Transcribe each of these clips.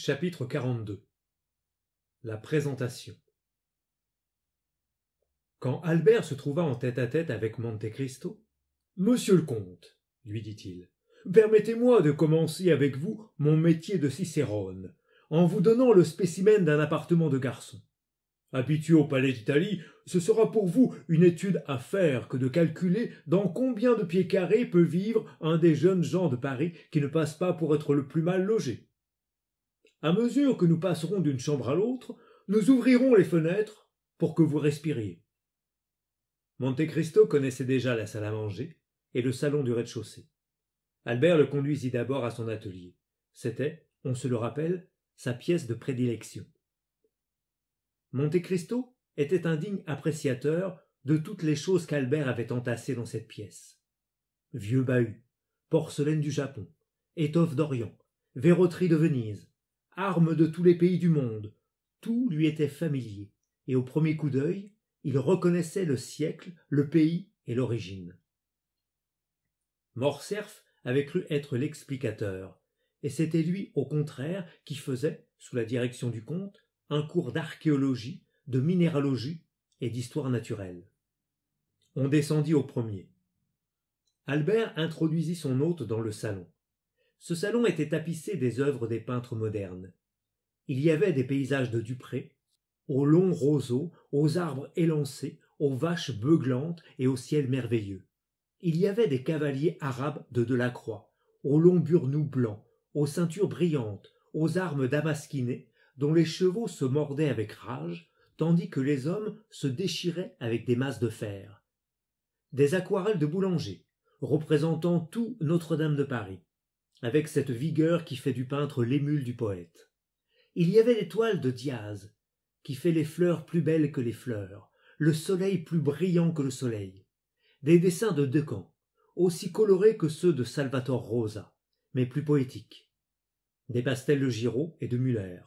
Chapitre 42 La présentation Quand Albert se trouva en tête-à-tête avec Monte Cristo, Monsieur le comte, lui dit-il, permettez-moi de commencer avec vous mon métier de cicérone, en vous donnant le spécimen d'un appartement de garçon. Habitué au palais d'Italie, ce sera pour vous une étude à faire que de calculer dans combien de pieds carrés peut vivre un des jeunes gens de Paris qui ne passe pas pour être le plus mal logé. À mesure que nous passerons d'une chambre à l'autre, nous ouvrirons les fenêtres pour que vous respiriez. Monte Cristo connaissait déjà la salle à manger et le salon du rez-de-chaussée. Albert le conduisit d'abord à son atelier. C'était, on se le rappelle, sa pièce de prédilection. Monte Cristo était un digne appréciateur de toutes les choses qu'Albert avait entassées dans cette pièce. Vieux bahut, porcelaine du Japon, étoffe d'Orient, verroterie de Venise, armes de tous les pays du monde. Tout lui était familier, et au premier coup d'œil, il reconnaissait le siècle, le pays et l'origine. Morcerf avait cru être l'explicateur, et c'était lui, au contraire, qui faisait, sous la direction du comte, un cours d'archéologie, de minéralogie et d'histoire naturelle. On descendit au premier. Albert introduisit son hôte dans le salon ce salon était tapissé des œuvres des peintres modernes. Il y avait des paysages de Dupré, aux longs roseaux, aux arbres élancés, aux vaches beuglantes et au ciel merveilleux. Il y avait des cavaliers arabes de Delacroix, aux longs burnous blancs, aux ceintures brillantes, aux armes damasquinées, dont les chevaux se mordaient avec rage, tandis que les hommes se déchiraient avec des masses de fer. Des aquarelles de boulanger, représentant tout Notre-Dame de Paris, avec cette vigueur qui fait du peintre l'émule du poète. Il y avait l'étoile de Diaz, qui fait les fleurs plus belles que les fleurs, le soleil plus brillant que le soleil, des dessins de Decan, aussi colorés que ceux de Salvator Rosa, mais plus poétiques, des pastels de Giraud et de Muller,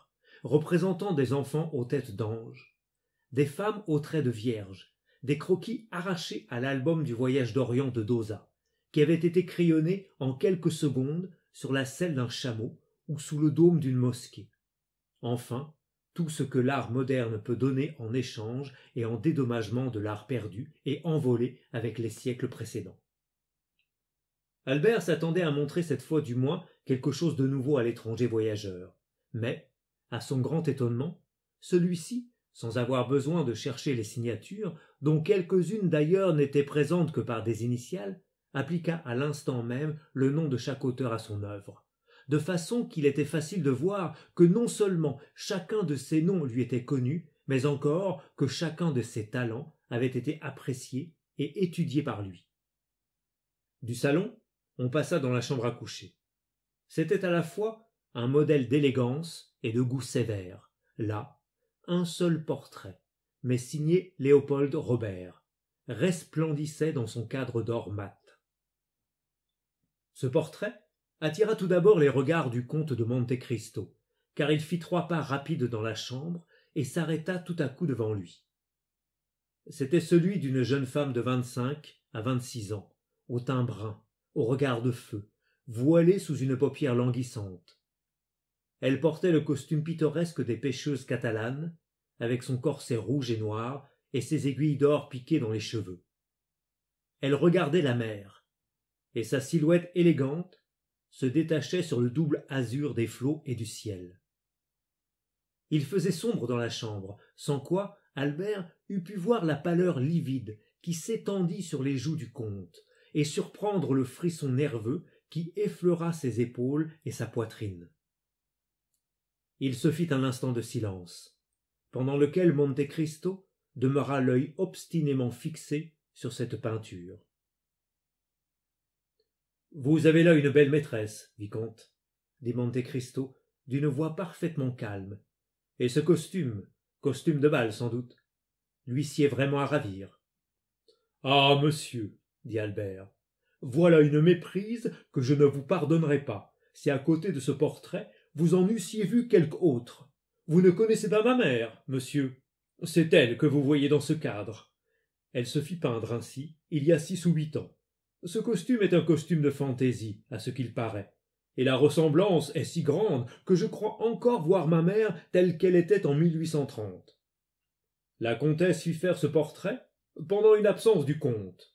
représentant des enfants aux têtes d'anges, des femmes aux traits de vierge, des croquis arrachés à l'album du voyage d'Orient de Dosa, qui avait été crayonné en quelques secondes sur la selle d'un chameau ou sous le dôme d'une mosquée. Enfin, tout ce que l'art moderne peut donner en échange et en dédommagement de l'art perdu et envolé avec les siècles précédents. Albert s'attendait à montrer cette fois du moins quelque chose de nouveau à l'étranger voyageur. Mais, à son grand étonnement, celui-ci, sans avoir besoin de chercher les signatures, dont quelques-unes d'ailleurs n'étaient présentes que par des initiales, appliqua à l'instant même le nom de chaque auteur à son œuvre, de façon qu'il était facile de voir que non seulement chacun de ces noms lui était connu, mais encore que chacun de ses talents avait été apprécié et étudié par lui. Du salon, on passa dans la chambre à coucher. C'était à la fois un modèle d'élégance et de goût sévère. Là, un seul portrait, mais signé Léopold Robert, resplendissait dans son cadre d'or mat. Ce portrait attira tout d'abord les regards du comte de Monte Cristo, car il fit trois pas rapides dans la chambre et s'arrêta tout à coup devant lui. C'était celui d'une jeune femme de vingt-cinq à vingt-six ans, au teint brun, au regard de feu, voilée sous une paupière languissante. Elle portait le costume pittoresque des pêcheuses catalanes, avec son corset rouge et noir et ses aiguilles d'or piquées dans les cheveux. Elle regardait la mer, et sa silhouette élégante se détachait sur le double azur des flots et du ciel. Il faisait sombre dans la chambre, sans quoi Albert eût pu voir la pâleur livide qui s'étendit sur les joues du comte, et surprendre le frisson nerveux qui effleura ses épaules et sa poitrine. Il se fit un instant de silence, pendant lequel Monte Cristo demeura l'œil obstinément fixé sur cette peinture vous avez là une belle maîtresse, vicomte, dit Monte Cristo d'une voix parfaitement calme. Et ce costume, costume de bal sans doute, lui sied vraiment à ravir. Ah, monsieur, dit Albert, voilà une méprise que je ne vous pardonnerai pas, si à côté de ce portrait vous en eussiez vu quelque autre. Vous ne connaissez pas ma mère, monsieur. C'est elle que vous voyez dans ce cadre. Elle se fit peindre ainsi il y a six ou huit ans. Ce costume est un costume de fantaisie, à ce qu'il paraît, et la ressemblance est si grande que je crois encore voir ma mère telle qu'elle était en 1830. La comtesse fit faire ce portrait pendant une absence du comte.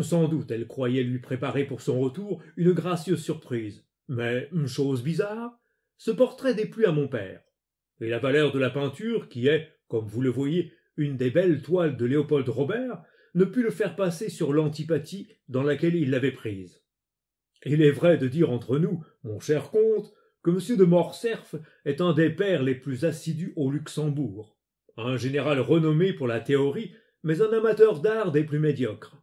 Sans doute elle croyait lui préparer pour son retour une gracieuse surprise, mais, chose bizarre, ce portrait déplut à mon père, et la valeur de la peinture, qui est, comme vous le voyez, une des belles toiles de Léopold Robert, ne put le faire passer sur l'antipathie dans laquelle il l'avait prise. Il est vrai de dire entre nous, mon cher comte, que M. de Morcerf est un des pères les plus assidus au Luxembourg, un général renommé pour la théorie, mais un amateur d'art des plus médiocres.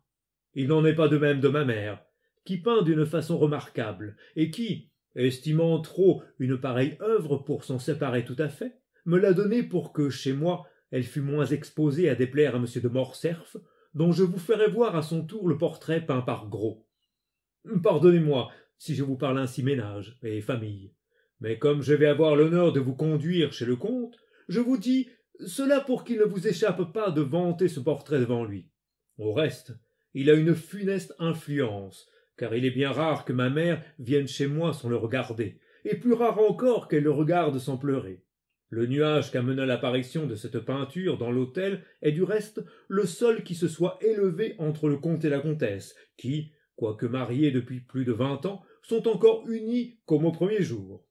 Il n'en est pas de même de ma mère, qui peint d'une façon remarquable, et qui, estimant trop une pareille œuvre pour s'en séparer tout à fait, me l'a donnée pour que, chez moi, elle fût moins exposée à déplaire à M. de Morcerf, dont je vous ferai voir à son tour le portrait peint par Gros. Pardonnez-moi si je vous parle ainsi ménage et famille, mais comme je vais avoir l'honneur de vous conduire chez le comte, je vous dis cela pour qu'il ne vous échappe pas de vanter ce portrait devant lui. Au reste, il a une funeste influence, car il est bien rare que ma mère vienne chez moi sans le regarder, et plus rare encore qu'elle le regarde sans pleurer. Le nuage qu'amena l'apparition de cette peinture dans l'hôtel est du reste le seul qui se soit élevé entre le comte et la comtesse, qui, quoique mariés depuis plus de vingt ans, sont encore unis comme au premier jour.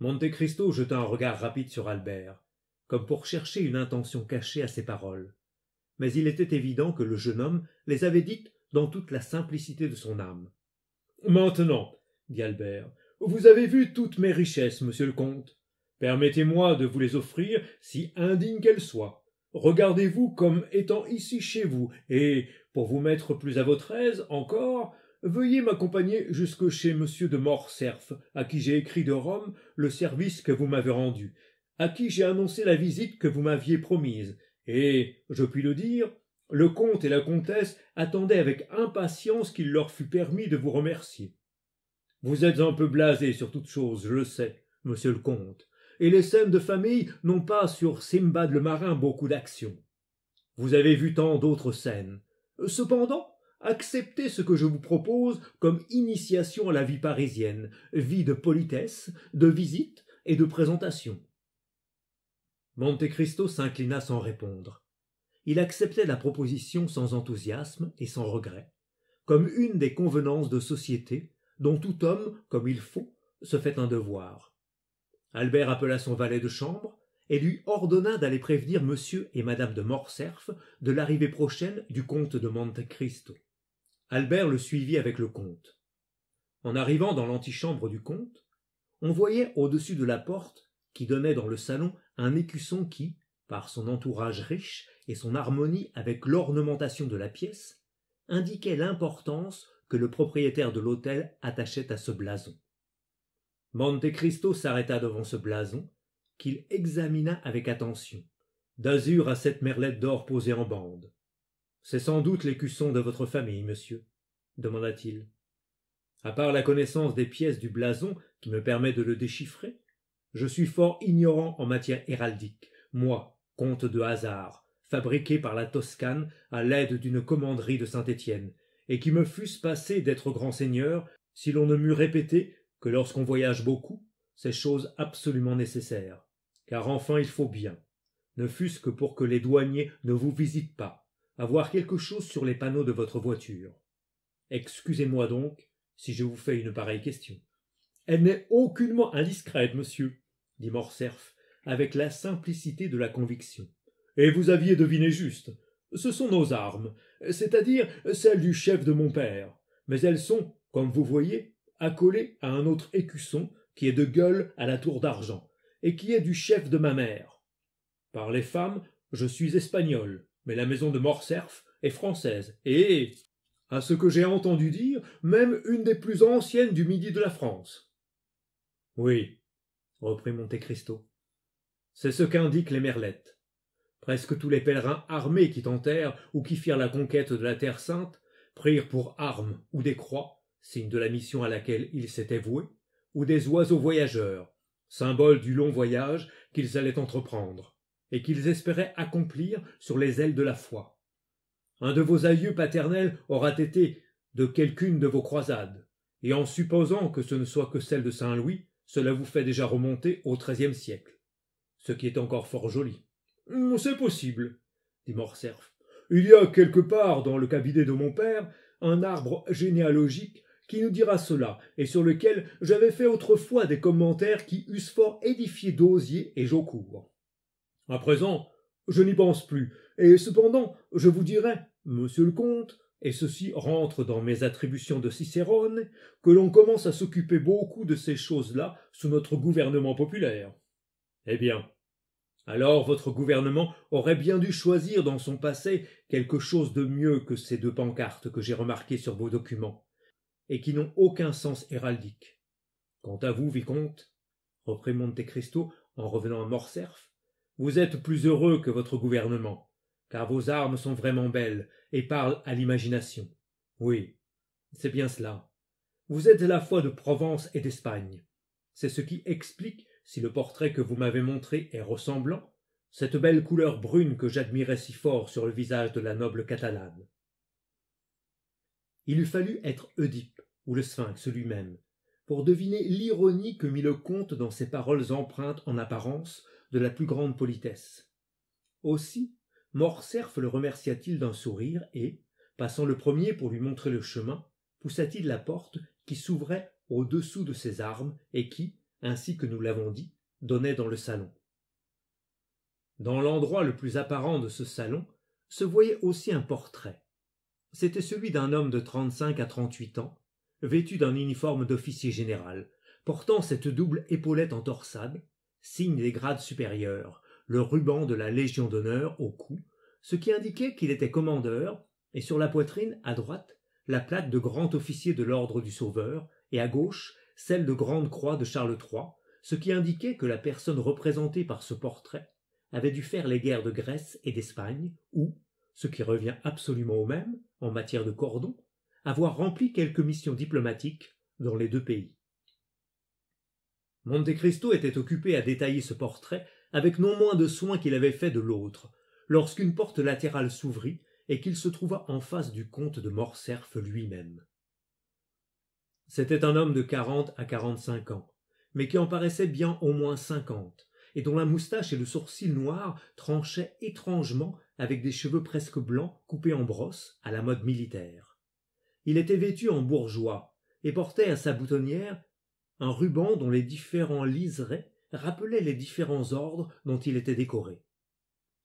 Monte Cristo jeta un regard rapide sur Albert, comme pour chercher une intention cachée à ses paroles. Mais il était évident que le jeune homme les avait dites dans toute la simplicité de son âme. Maintenant, dit Albert, vous avez vu toutes mes richesses, monsieur le comte. Permettez-moi de vous les offrir, si indignes qu'elles soient. Regardez-vous comme étant ici chez vous, et, pour vous mettre plus à votre aise encore, veuillez m'accompagner jusque chez M. de Morcerf, à qui j'ai écrit de Rome le service que vous m'avez rendu, à qui j'ai annoncé la visite que vous m'aviez promise, et, je puis le dire, le comte et la comtesse attendaient avec impatience qu'il leur fût permis de vous remercier. Vous êtes un peu blasé sur toute chose, je le sais, monsieur le comte, et les scènes de famille n'ont pas sur Simbad le marin beaucoup d'action. Vous avez vu tant d'autres scènes. Cependant, acceptez ce que je vous propose comme initiation à la vie parisienne, vie de politesse, de visite et de présentation. Monte Cristo s'inclina sans répondre. Il acceptait la proposition sans enthousiasme et sans regret, comme une des convenances de société dont tout homme, comme il faut, se fait un devoir. Albert appela son valet de chambre et lui ordonna d'aller prévenir monsieur et madame de Morcerf de l'arrivée prochaine du comte de Monte Cristo. Albert le suivit avec le comte. En arrivant dans l'antichambre du comte, on voyait au-dessus de la porte qui donnait dans le salon un écusson qui, par son entourage riche et son harmonie avec l'ornementation de la pièce, indiquait l'importance que le propriétaire de l'hôtel attachait à ce blason. Monte Cristo s'arrêta devant ce blason, qu'il examina avec attention, d'azur à cette merlette d'or posée en bande. C'est sans doute l'écusson de votre famille, monsieur, demanda-t-il. À part la connaissance des pièces du blason qui me permet de le déchiffrer, je suis fort ignorant en matière héraldique, moi, comte de hasard, fabriqué par la Toscane à l'aide d'une commanderie de Saint-Étienne, et qui me fusse passé d'être grand seigneur si l'on ne m'eût répété que lorsqu'on voyage beaucoup, c'est chose absolument nécessaire, car enfin il faut bien, ne fût-ce que pour que les douaniers ne vous visitent pas, avoir quelque chose sur les panneaux de votre voiture. Excusez-moi donc si je vous fais une pareille question. Elle n'est aucunement indiscrète, monsieur, dit Morcerf, avec la simplicité de la conviction. Et vous aviez deviné juste. Ce sont nos armes, c'est-à-dire celles du chef de mon père. Mais elles sont, comme vous voyez, accolé à un autre écusson qui est de gueule à la tour d'argent, et qui est du chef de ma mère. Par les femmes, je suis espagnol, mais la maison de Morcerf est française, et, à ce que j'ai entendu dire, même une des plus anciennes du midi de la France. Oui, reprit Monte Cristo. C'est ce qu'indiquent les merlettes. Presque tous les pèlerins armés qui tentèrent ou qui firent la conquête de la Terre Sainte prirent pour armes ou des croix signe de la mission à laquelle ils s'étaient voués, ou des oiseaux voyageurs, symbole du long voyage qu'ils allaient entreprendre, et qu'ils espéraient accomplir sur les ailes de la foi. Un de vos aïeux paternels aura été de quelqu'une de vos croisades, et en supposant que ce ne soit que celle de Saint Louis, cela vous fait déjà remonter au XIIIe siècle, ce qui est encore fort joli. Hum, c'est possible, dit Morcerf. Il y a quelque part dans le cabinet de mon père un arbre généalogique qui nous dira cela, et sur lequel j'avais fait autrefois des commentaires qui eussent fort édifié Dosier et Jaucourt. À présent, je n'y pense plus, et cependant, je vous dirai, monsieur le comte, et ceci rentre dans mes attributions de Cicérone, que l'on commence à s'occuper beaucoup de ces choses-là sous notre gouvernement populaire. Eh bien, alors votre gouvernement aurait bien dû choisir dans son passé quelque chose de mieux que ces deux pancartes que j'ai remarquées sur vos documents et qui n'ont aucun sens héraldique. Quant à vous, vicomte, reprit Monte Cristo en revenant à Morcerf, vous êtes plus heureux que votre gouvernement, car vos armes sont vraiment belles et parlent à l'imagination. Oui, c'est bien cela. Vous êtes à la fois de Provence et d'Espagne. C'est ce qui explique, si le portrait que vous m'avez montré est ressemblant, cette belle couleur brune que j'admirais si fort sur le visage de la noble catalane. Il eût fallu être Oedipe ou le sphinx lui-même pour deviner l'ironie que mit le comte dans ces paroles empreintes en apparence de la plus grande politesse. Aussi, Morcerf le remercia-t-il d'un sourire et, passant le premier pour lui montrer le chemin, poussa-t-il la porte qui s'ouvrait au-dessous de ses armes et qui, ainsi que nous l'avons dit, donnait dans le salon. Dans l'endroit le plus apparent de ce salon se voyait aussi un portrait, c'était celui d'un homme de trente-cinq à trente-huit ans, vêtu d'un uniforme d'officier général, portant cette double épaulette en torsade, signe des grades supérieurs, le ruban de la Légion d'honneur au cou, ce qui indiquait qu'il était commandeur, et sur la poitrine, à droite, la plaque de grand officier de l'ordre du Sauveur, et à gauche, celle de grande croix de Charles III, ce qui indiquait que la personne représentée par ce portrait avait dû faire les guerres de Grèce et d'Espagne, ou, ce qui revient absolument au même en matière de cordon, avoir rempli quelques missions diplomatiques dans les deux pays. Monte Cristo était occupé à détailler ce portrait avec non moins de soin qu'il avait fait de l'autre, lorsqu'une porte latérale s'ouvrit et qu'il se trouva en face du comte de Morcerf lui-même. C'était un homme de quarante à quarante-cinq ans, mais qui en paraissait bien au moins cinquante, et dont la moustache et le sourcil noir tranchaient étrangement avec des cheveux presque blancs coupés en brosse à la mode militaire. Il était vêtu en bourgeois et portait à sa boutonnière un ruban dont les différents liserés rappelaient les différents ordres dont il était décoré.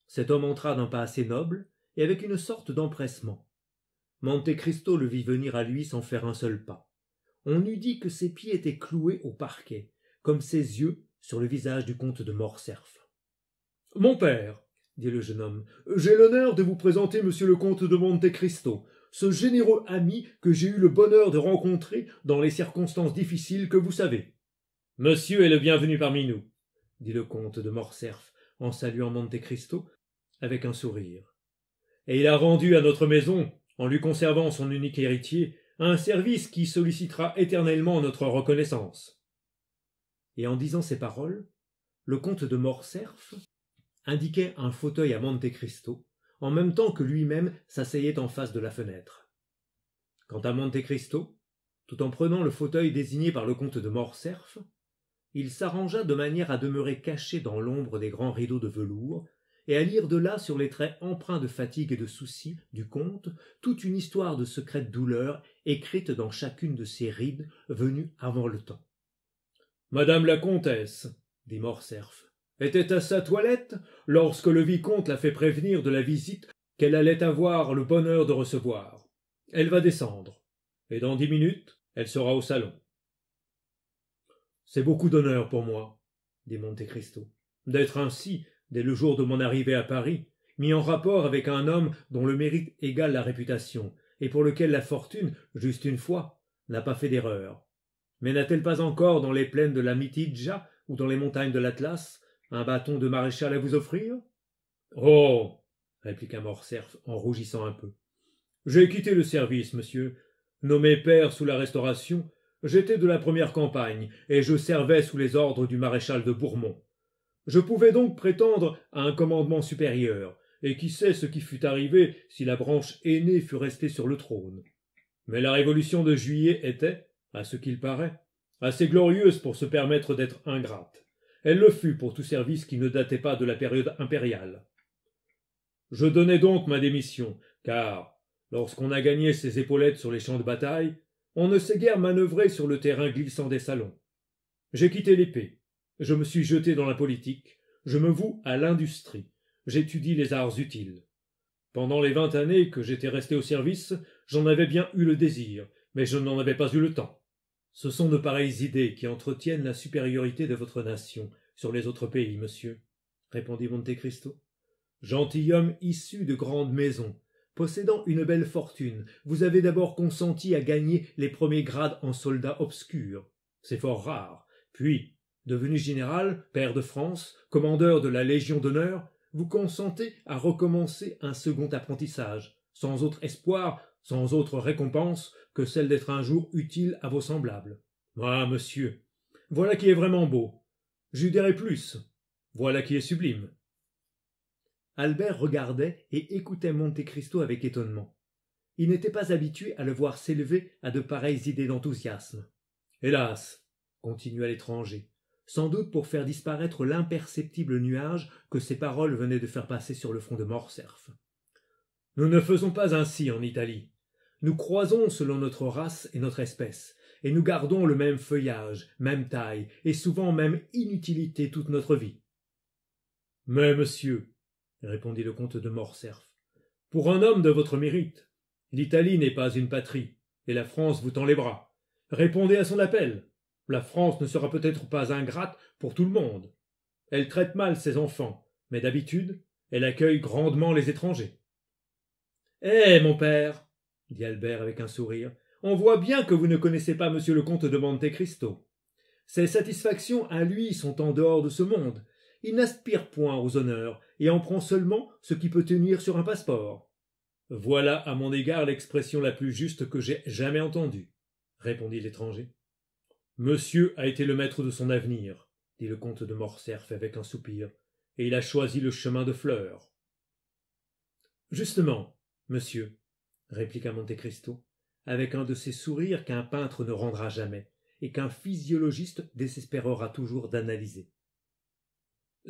Cet homme entra d'un pas assez noble et avec une sorte d'empressement. Monte Cristo le vit venir à lui sans faire un seul pas. On eût dit que ses pieds étaient cloués au parquet, comme ses yeux sur le visage du comte de Morcerf. Mon père, dit le jeune homme. J'ai l'honneur de vous présenter monsieur le comte de Monte Cristo, ce généreux ami que j'ai eu le bonheur de rencontrer dans les circonstances difficiles que vous savez. Monsieur est le bienvenu parmi nous, dit le comte de Morcerf en saluant Monte Cristo avec un sourire. Et il a rendu à notre maison, en lui conservant son unique héritier, un service qui sollicitera éternellement notre reconnaissance. Et en disant ces paroles, le comte de Morcerf indiquait un fauteuil à Monte Cristo, en même temps que lui-même s'asseyait en face de la fenêtre. Quant à Monte Cristo, tout en prenant le fauteuil désigné par le comte de Morcerf, il s'arrangea de manière à demeurer caché dans l'ombre des grands rideaux de velours, et à lire de là sur les traits empreints de fatigue et de soucis du comte toute une histoire de secrète douleur écrite dans chacune de ses rides venues avant le temps. Madame la comtesse, dit Morcerf, était à sa toilette lorsque le vicomte l'a fait prévenir de la visite qu'elle allait avoir le bonheur de recevoir. Elle va descendre, et dans dix minutes elle sera au salon. C'est beaucoup d'honneur pour moi, dit Monte Cristo, d'être ainsi, dès le jour de mon arrivée à Paris, mis en rapport avec un homme dont le mérite égale la réputation, et pour lequel la fortune, juste une fois, n'a pas fait d'erreur. Mais n'a-t-elle pas encore dans les plaines de la Mitidja ou dans les montagnes de l'Atlas un bâton de maréchal à vous offrir Oh répliqua Morcerf en rougissant un peu. J'ai quitté le service, monsieur. Nommé père sous la Restauration, j'étais de la première campagne, et je servais sous les ordres du maréchal de Bourmont. Je pouvais donc prétendre à un commandement supérieur, et qui sait ce qui fut arrivé si la branche aînée fût restée sur le trône. Mais la révolution de juillet était, à ce qu'il paraît, assez glorieuse pour se permettre d'être ingrate. Elle le fut pour tout service qui ne datait pas de la période impériale. Je donnai donc ma démission, car, lorsqu'on a gagné ses épaulettes sur les champs de bataille, on ne sait guère manœuvrer sur le terrain glissant des salons. J'ai quitté l'épée, je me suis jeté dans la politique, je me voue à l'industrie, j'étudie les arts utiles. Pendant les vingt années que j'étais resté au service, j'en avais bien eu le désir, mais je n'en avais pas eu le temps. Ce sont de pareilles idées qui entretiennent la supériorité de votre nation sur les autres pays, monsieur, répondit Monte Cristo. Gentilhomme issu de grandes maisons, possédant une belle fortune, vous avez d'abord consenti à gagner les premiers grades en soldat obscur. C'est fort rare. Puis, devenu général, pair de France, commandeur de la Légion d'honneur, vous consentez à recommencer un second apprentissage, sans autre espoir sans autre récompense que celle d'être un jour utile à vos semblables. Ah, monsieur, voilà qui est vraiment beau. J'y dirai plus. Voilà qui est sublime. Albert regardait et écoutait Monte Cristo avec étonnement. Il n'était pas habitué à le voir s'élever à de pareilles idées d'enthousiasme. Hélas, continua l'étranger, sans doute pour faire disparaître l'imperceptible nuage que ses paroles venaient de faire passer sur le front de Morcerf. Nous ne faisons pas ainsi en Italie. Nous croisons selon notre race et notre espèce, et nous gardons le même feuillage, même taille, et souvent même inutilité toute notre vie. Mais, monsieur, répondit le comte de Morcerf, pour un homme de votre mérite, l'Italie n'est pas une patrie, et la France vous tend les bras. Répondez à son appel. La France ne sera peut-être pas ingrate pour tout le monde. Elle traite mal ses enfants, mais d'habitude, elle accueille grandement les étrangers. Eh, mon père, dit Albert avec un sourire, on voit bien que vous ne connaissez pas monsieur le comte de Monte Cristo. Ses satisfactions à lui sont en dehors de ce monde. Il n'aspire point aux honneurs, et en prend seulement ce qui peut tenir sur un passeport. Voilà à mon égard l'expression la plus juste que j'ai jamais entendue, répondit l'étranger. Monsieur a été le maître de son avenir, dit le comte de Morcerf avec un soupir, et il a choisi le chemin de fleurs. Justement, Monsieur, répliqua Monte Cristo, avec un de ces sourires qu'un peintre ne rendra jamais et qu'un physiologiste désespérera toujours d'analyser.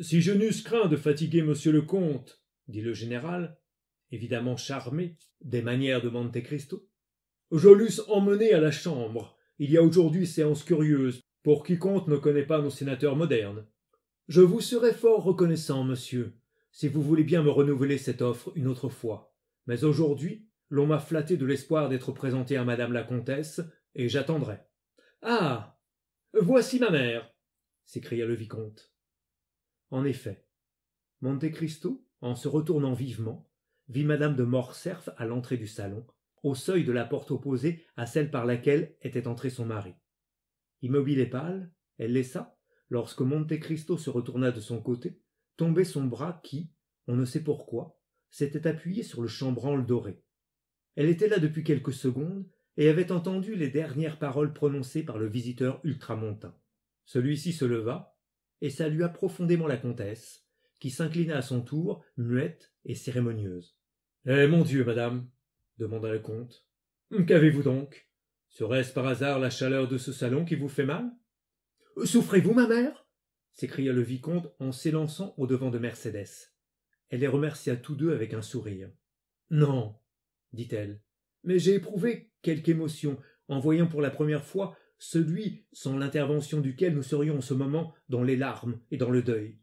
Si je n'eusse craint de fatiguer monsieur le comte, dit le général, évidemment charmé des manières de Monte Cristo, je l'eusse emmené à la chambre. Il y a aujourd'hui séance curieuse pour quiconque ne connaît pas nos sénateurs modernes. Je vous serais fort reconnaissant, monsieur, si vous voulez bien me renouveler cette offre une autre fois. Mais aujourd'hui, l'on m'a flatté de l'espoir d'être présenté à madame la comtesse, et j'attendrai. Ah. Voici ma mère. s'écria le vicomte. En effet, Monte Cristo, en se retournant vivement, vit madame de Morcerf à l'entrée du salon, au seuil de la porte opposée à celle par laquelle était entré son mari. Immobile et pâle, elle laissa, lorsque Monte Cristo se retourna de son côté, tomber son bras qui, on ne sait pourquoi, s'était appuyée sur le chambranle doré. Elle était là depuis quelques secondes et avait entendu les dernières paroles prononcées par le visiteur ultramontain. Celui-ci se leva et salua profondément la comtesse, qui s'inclina à son tour, muette et cérémonieuse. Eh mon Dieu, madame demanda le comte. Qu'avez-vous donc Serait-ce par hasard la chaleur de ce salon qui vous fait mal euh, Souffrez-vous, ma mère s'écria le vicomte en s'élançant au-devant de Mercédès. Elle les remercia tous deux avec un sourire. Non, dit-elle, mais j'ai éprouvé quelque émotion en voyant pour la première fois celui sans l'intervention duquel nous serions en ce moment dans les larmes et dans le deuil.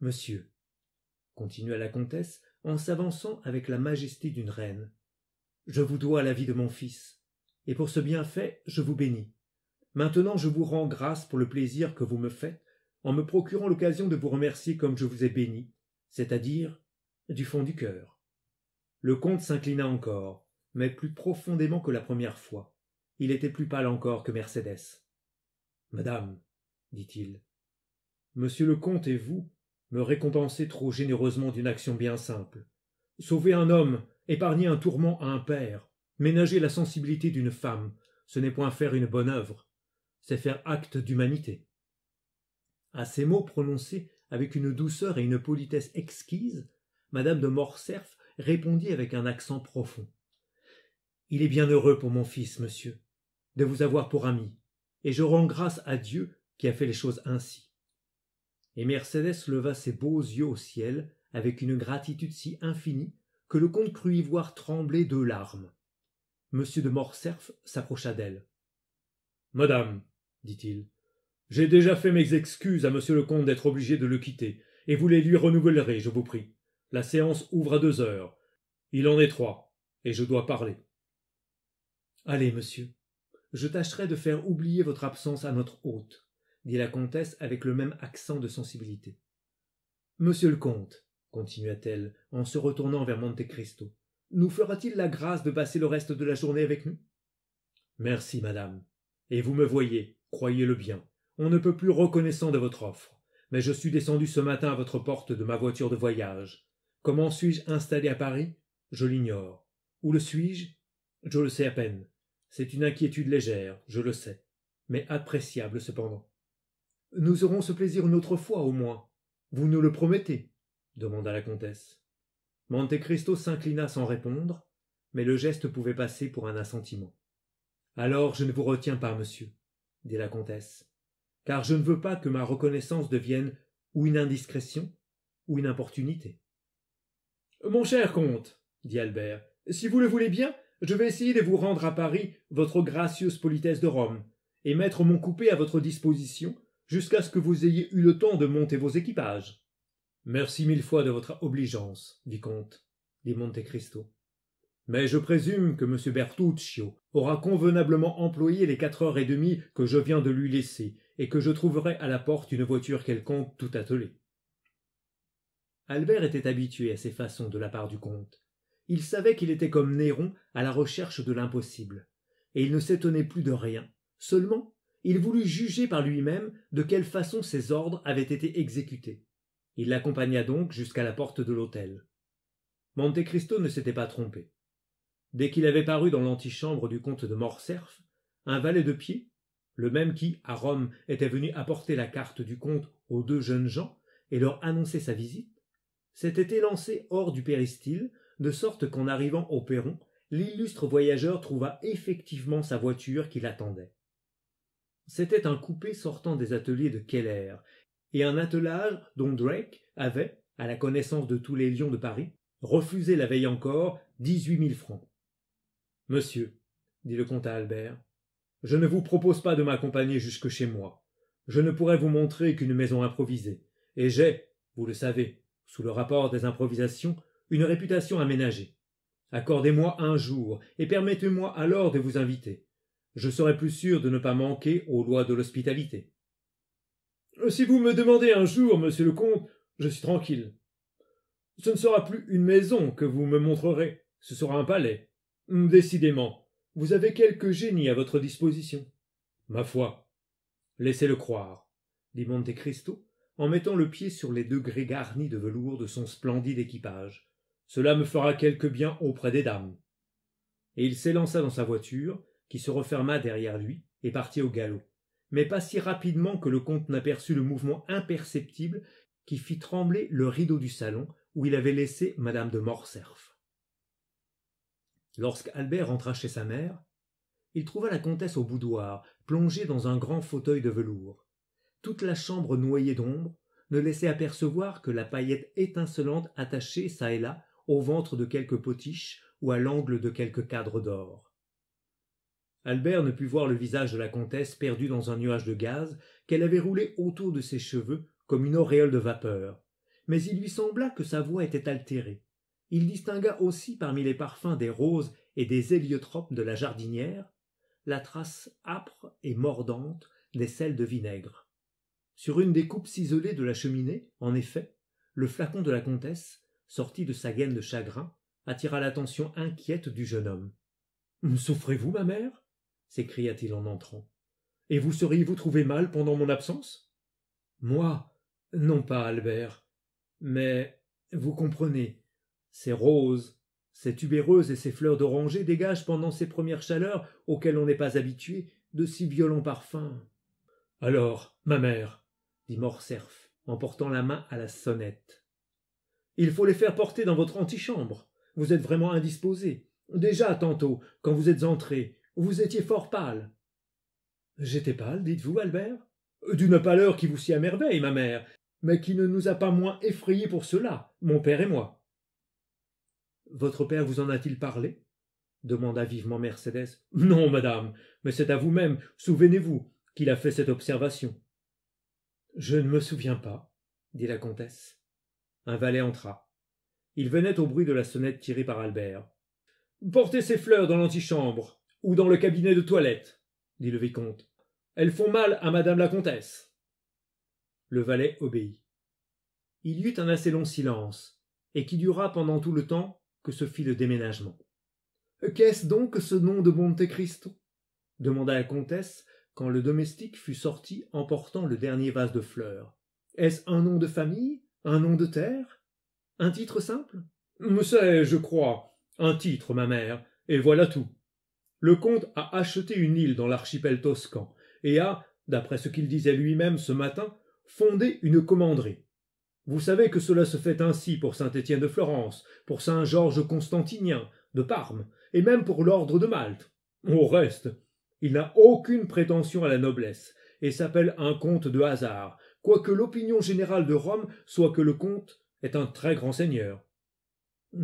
Monsieur, continua la comtesse en s'avançant avec la majesté d'une reine, je vous dois la vie de mon fils, et pour ce bienfait je vous bénis. Maintenant je vous rends grâce pour le plaisir que vous me faites en me procurant l'occasion de vous remercier comme je vous ai béni, c'est-à-dire du fond du cœur. Le comte s'inclina encore, mais plus profondément que la première fois. Il était plus pâle encore que Mercédès. Madame, dit-il, Monsieur le comte et vous me récompensez trop généreusement d'une action bien simple. Sauver un homme, épargner un tourment à un père, ménager la sensibilité d'une femme, ce n'est point faire une bonne œuvre, c'est faire acte d'humanité. À ces mots prononcés avec une douceur et une politesse exquises, Madame de Morcerf répondit avec un accent profond. Il est bien heureux pour mon fils, monsieur, de vous avoir pour ami, et je rends grâce à Dieu qui a fait les choses ainsi. Et Mercédès leva ses beaux yeux au ciel avec une gratitude si infinie que le comte crut y voir trembler deux larmes. Monsieur de Morcerf s'approcha d'elle. Madame, dit-il, j'ai déjà fait mes excuses à monsieur le comte d'être obligé de le quitter, et vous les lui renouvellerez, je vous prie. La séance ouvre à deux heures. Il en est trois, et je dois parler. Allez, monsieur. Je tâcherai de faire oublier votre absence à notre hôte, dit la comtesse avec le même accent de sensibilité. Monsieur le comte, continua-t-elle en se retournant vers Monte Cristo, nous fera-t-il la grâce de passer le reste de la journée avec nous Merci, madame. Et vous me voyez, croyez-le bien. On ne peut plus reconnaissant de votre offre. Mais je suis descendu ce matin à votre porte de ma voiture de voyage. Comment suis-je installé à Paris Je l'ignore. Où le suis-je Je le sais à peine. C'est une inquiétude légère, je le sais, mais appréciable cependant. Nous aurons ce plaisir une autre fois, au moins. Vous nous le promettez demanda la comtesse. Monte Cristo s'inclina sans répondre, mais le geste pouvait passer pour un assentiment. Alors je ne vous retiens pas, monsieur, dit la comtesse, car je ne veux pas que ma reconnaissance devienne ou une indiscrétion ou une importunité. Mon cher comte, dit Albert, si vous le voulez bien, je vais essayer de vous rendre à Paris votre gracieuse politesse de Rome, et mettre mon coupé à votre disposition jusqu'à ce que vous ayez eu le temps de monter vos équipages. Merci mille fois de votre obligeance, vicomte, dit Monte Cristo. Mais je présume que M. Bertuccio aura convenablement employé les quatre heures et demie que je viens de lui laisser, et que je trouverai à la porte une voiture quelconque tout attelée. Albert était habitué à ces façons de la part du comte. Il savait qu'il était comme Néron à la recherche de l'impossible, et il ne s'étonnait plus de rien. Seulement, il voulut juger par lui-même de quelle façon ses ordres avaient été exécutés. Il l'accompagna donc jusqu'à la porte de l'hôtel. Monte Cristo ne s'était pas trompé. Dès qu'il avait paru dans l'antichambre du comte de Morcerf, un valet de pied, le même qui, à Rome, était venu apporter la carte du comte aux deux jeunes gens et leur annoncer sa visite, s'était élancé hors du péristyle, de sorte qu'en arrivant au perron, l'illustre voyageur trouva effectivement sa voiture qui l'attendait. C'était un coupé sortant des ateliers de Keller, et un attelage dont Drake avait, à la connaissance de tous les lions de Paris, refusé la veille encore dix-huit mille francs. Monsieur, dit le comte à Albert, je ne vous propose pas de m'accompagner jusque chez moi. Je ne pourrais vous montrer qu'une maison improvisée, et j'ai, vous le savez, sous le rapport des improvisations, une réputation aménagée. Accordez-moi un jour, et permettez-moi alors de vous inviter. Je serai plus sûr de ne pas manquer aux lois de l'hospitalité. Euh, si vous me demandez un jour, monsieur le comte, je suis tranquille. Ce ne sera plus une maison que vous me montrerez, ce sera un palais. Hum, décidément, vous avez quelque génie à votre disposition. Ma foi, laissez-le croire, dit Monte Cristo en mettant le pied sur les degrés garnis de velours de son splendide équipage. Cela me fera quelque bien auprès des dames. Et il s'élança dans sa voiture, qui se referma derrière lui, et partit au galop, mais pas si rapidement que le comte n'aperçut le mouvement imperceptible qui fit trembler le rideau du salon où il avait laissé madame de Morcerf. Albert rentra chez sa mère, il trouva la comtesse au boudoir, plongée dans un grand fauteuil de velours toute la chambre noyée d'ombre, ne laissait apercevoir que la paillette étincelante attachée çà et là au ventre de quelque potiche ou à l'angle de quelque cadre d'or. Albert ne put voir le visage de la comtesse perdu dans un nuage de gaz qu'elle avait roulé autour de ses cheveux comme une auréole de vapeur, mais il lui sembla que sa voix était altérée. Il distingua aussi parmi les parfums des roses et des héliotropes de la jardinière la trace âpre et mordante des sels de vinaigre. Sur une des coupes ciselées de la cheminée, en effet, le flacon de la comtesse, sorti de sa gaine de chagrin, attira l'attention inquiète du jeune homme. Souffrez-vous, ma mère s'écria-t-il en entrant. Et vous seriez-vous trouvé mal pendant mon absence Moi Non pas, Albert. Mais vous comprenez, ces roses, ces tubéreuses et ces fleurs d'oranger dégagent pendant ces premières chaleurs auxquelles on n'est pas habitué de si violents parfums. Alors, ma mère, dit Morcerf en portant la main à la sonnette. Il faut les faire porter dans votre antichambre. Vous êtes vraiment indisposé. Déjà, tantôt, quand vous êtes entré, vous étiez fort pâle. J'étais pâle, dites-vous, Albert D'une pâleur qui vous s'y à ma mère, mais qui ne nous a pas moins effrayés pour cela, mon père et moi. Votre père vous en a-t-il parlé demanda vivement Mercédès. Non, madame, mais c'est à vous-même, souvenez-vous, qu'il a fait cette observation. Je ne me souviens pas, dit la comtesse. Un valet entra. Il venait au bruit de la sonnette tirée par Albert. Portez ces fleurs dans l'antichambre ou dans le cabinet de toilette, dit le vicomte. Elles font mal à madame la comtesse. Le valet obéit. Il y eut un assez long silence, et qui dura pendant tout le temps que se fit le déménagement. Qu'est-ce donc ce nom de Monte Cristo demanda la comtesse quand le domestique fut sorti emportant le dernier vase de fleurs. Est-ce un nom de famille Un nom de terre Un titre simple C'est, je crois, un titre, ma mère, et voilà tout. Le comte a acheté une île dans l'archipel toscan et a, d'après ce qu'il disait lui-même ce matin, fondé une commanderie. Vous savez que cela se fait ainsi pour Saint-Étienne de Florence, pour Saint-Georges Constantinien, de Parme, et même pour l'ordre de Malte. Au reste, il n'a aucune prétention à la noblesse, et s'appelle un comte de hasard, quoique l'opinion générale de Rome soit que le comte est un très grand seigneur.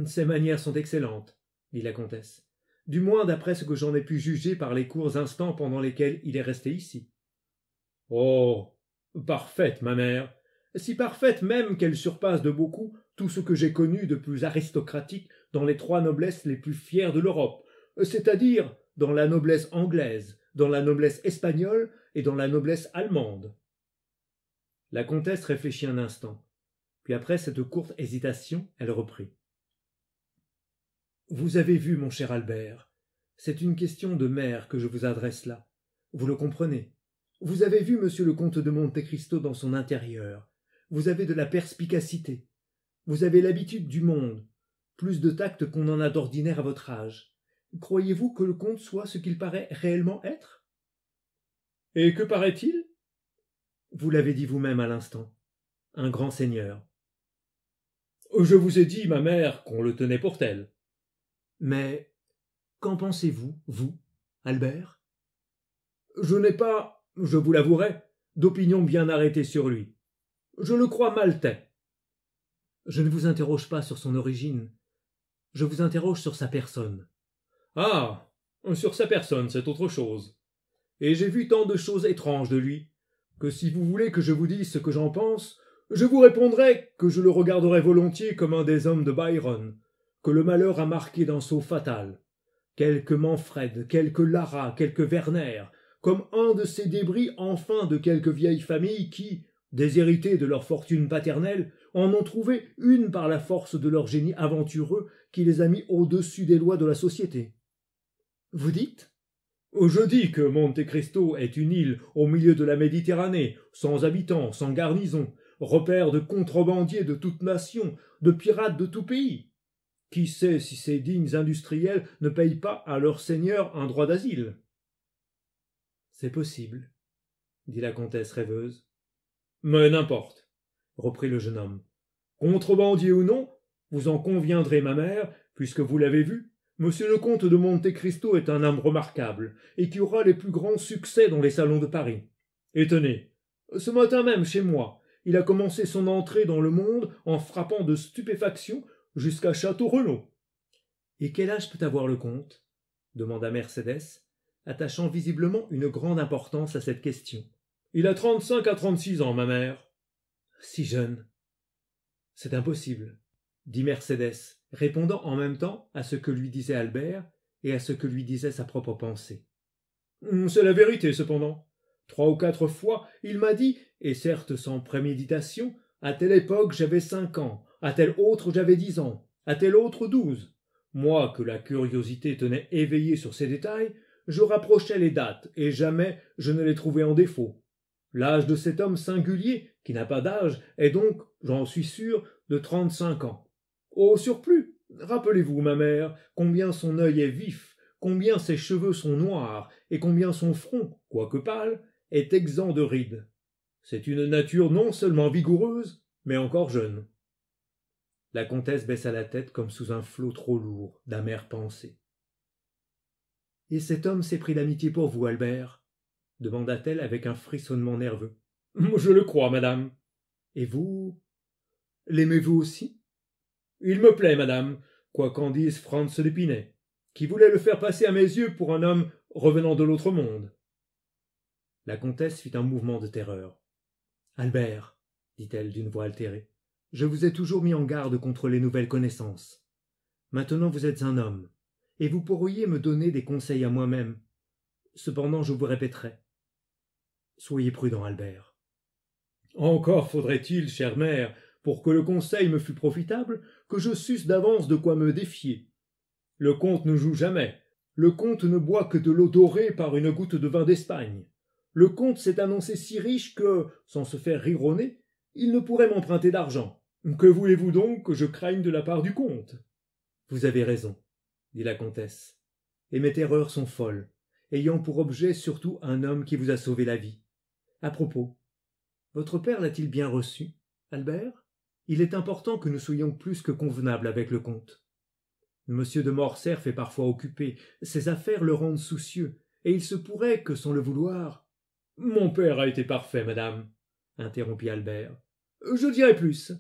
Ses manières sont excellentes, dit la comtesse, du moins d'après ce que j'en ai pu juger par les courts instants pendant lesquels il est resté ici. Oh. Parfaite, ma mère, si parfaite même qu'elle surpasse de beaucoup tout ce que j'ai connu de plus aristocratique dans les trois noblesses les plus fières de l'Europe, c'est-à-dire dans la noblesse anglaise, dans la noblesse espagnole et dans la noblesse allemande. La comtesse réfléchit un instant, puis après cette courte hésitation, elle reprit. Vous avez vu, mon cher Albert, c'est une question de mère que je vous adresse là. Vous le comprenez. Vous avez vu monsieur le comte de Monte Cristo dans son intérieur. Vous avez de la perspicacité. Vous avez l'habitude du monde, plus de tact qu'on en a d'ordinaire à votre âge. Croyez-vous que le comte soit ce qu'il paraît réellement être Et que paraît-il Vous l'avez dit vous-même à l'instant. Un grand seigneur. Je vous ai dit, ma mère, qu'on le tenait pour tel. Mais qu'en pensez-vous, vous, Albert Je n'ai pas, je vous l'avouerai, d'opinion bien arrêtée sur lui. Je le crois maltais. Je ne vous interroge pas sur son origine, je vous interroge sur sa personne. Ah. Sur sa personne, c'est autre chose. Et j'ai vu tant de choses étranges de lui, que si vous voulez que je vous dise ce que j'en pense, je vous répondrai que je le regarderai volontiers comme un des hommes de Byron, que le malheur a marqué d'un saut fatal. Quelque Manfred, quelque Lara, quelque Werner, comme un de ces débris enfin de quelques vieilles famille qui, déshérités de leur fortune paternelle, en ont trouvé une par la force de leur génie aventureux qui les a mis au-dessus des lois de la société. Vous dites Je dis que Monte Cristo est une île au milieu de la Méditerranée, sans habitants, sans garnison, repère de contrebandiers de toutes nations, de pirates de tout pays. Qui sait si ces dignes industriels ne payent pas à leur seigneur un droit d'asile C'est possible, dit la comtesse rêveuse. Mais n'importe, reprit le jeune homme. Contrebandier ou non, vous en conviendrez, ma mère, puisque vous l'avez vu, Monsieur le comte de Monte Cristo est un homme remarquable, et qui aura les plus grands succès dans les salons de Paris. Et tenez, ce matin même chez moi, il a commencé son entrée dans le monde en frappant de stupéfaction jusqu'à Château Renaud. Et quel âge peut avoir le comte? demanda Mercédès, attachant visiblement une grande importance à cette question. Il a trente-cinq à trente-six ans, ma mère. Si jeune. C'est impossible dit Mercédès, répondant en même temps à ce que lui disait Albert et à ce que lui disait sa propre pensée. Mm, c'est la vérité, cependant. Trois ou quatre fois, il m'a dit, et certes sans préméditation, à telle époque j'avais cinq ans, à telle autre j'avais dix ans, à telle autre douze. Moi, que la curiosité tenait éveillée sur ces détails, je rapprochais les dates, et jamais je ne les trouvais en défaut. L'âge de cet homme singulier, qui n'a pas d'âge, est donc, j'en suis sûr, de trente-cinq ans. Au surplus, rappelez-vous, ma mère, combien son œil est vif, combien ses cheveux sont noirs, et combien son front, quoique pâle, est exempt de rides. C'est une nature non seulement vigoureuse, mais encore jeune. La comtesse baissa la tête comme sous un flot trop lourd d'amères pensées. Et cet homme s'est pris d'amitié pour vous, Albert demanda-t-elle avec un frissonnement nerveux. Je le crois, madame. Et vous L'aimez-vous aussi il me plaît, madame, quoi qu'en dise Franz l'épinet, qui voulait le faire passer à mes yeux pour un homme revenant de l'autre monde. La comtesse fit un mouvement de terreur. Albert, dit-elle d'une voix altérée, je vous ai toujours mis en garde contre les nouvelles connaissances. Maintenant vous êtes un homme, et vous pourriez me donner des conseils à moi-même. Cependant, je vous répéterai. Soyez prudent, Albert. Encore faudrait-il, chère mère, pour que le conseil me fût profitable, que je susse d'avance de quoi me défier. Le comte ne joue jamais. Le comte ne boit que de l'eau dorée par une goutte de vin d'Espagne. Le comte s'est annoncé si riche que, sans se faire rironner, il ne pourrait m'emprunter d'argent. Que voulez-vous donc que je craigne de la part du comte Vous avez raison, dit la comtesse, et mes terreurs sont folles, ayant pour objet surtout un homme qui vous a sauvé la vie. À propos, votre père l'a-t-il bien reçu, Albert il est important que nous soyons plus que convenables avec le comte. M. de Morcerf est parfois occupé, ses affaires le rendent soucieux, et il se pourrait que, sans le vouloir. Mon père a été parfait, madame, interrompit Albert. Je dirai plus.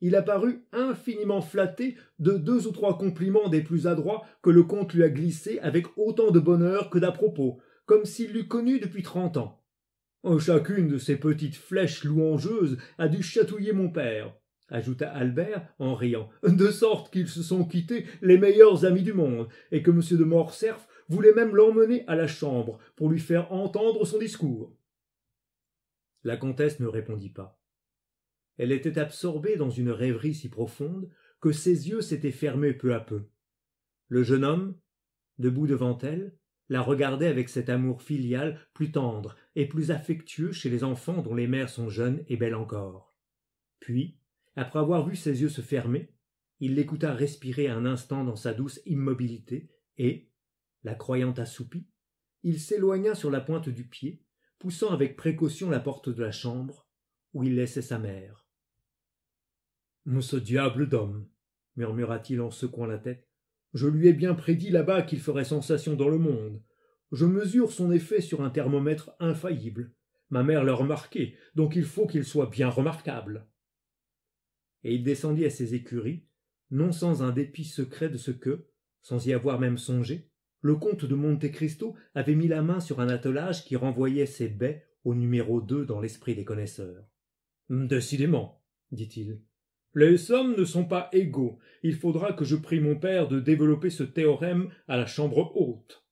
Il a paru infiniment flatté de deux ou trois compliments des plus adroits que le comte lui a glissés avec autant de bonheur que d'à propos, comme s'il l'eût connu depuis trente ans. Oh, chacune de ces petites flèches louangeuses a dû chatouiller mon père ajouta Albert en riant, de sorte qu'ils se sont quittés les meilleurs amis du monde, et que M. de Morcerf voulait même l'emmener à la chambre pour lui faire entendre son discours. La comtesse ne répondit pas. Elle était absorbée dans une rêverie si profonde que ses yeux s'étaient fermés peu à peu. Le jeune homme, debout devant elle, la regardait avec cet amour filial plus tendre et plus affectueux chez les enfants dont les mères sont jeunes et belles encore. Puis, après avoir vu ses yeux se fermer, il l'écouta respirer un instant dans sa douce immobilité, et, la croyant assoupie, il s'éloigna sur la pointe du pied, poussant avec précaution la porte de la chambre, où il laissait sa mère. Ce diable d'homme, murmura-t-il en secouant la tête, je lui ai bien prédit là-bas qu'il ferait sensation dans le monde. Je mesure son effet sur un thermomètre infaillible. Ma mère l'a remarqué, donc il faut qu'il soit bien remarquable et il descendit à ses écuries, non sans un dépit secret de ce que, sans y avoir même songé, le comte de Monte Cristo avait mis la main sur un attelage qui renvoyait ses baies au numéro deux dans l'esprit des connaisseurs. Hum, décidément, dit-il, les sommes ne sont pas égaux. Il faudra que je prie mon père de développer ce théorème à la chambre haute.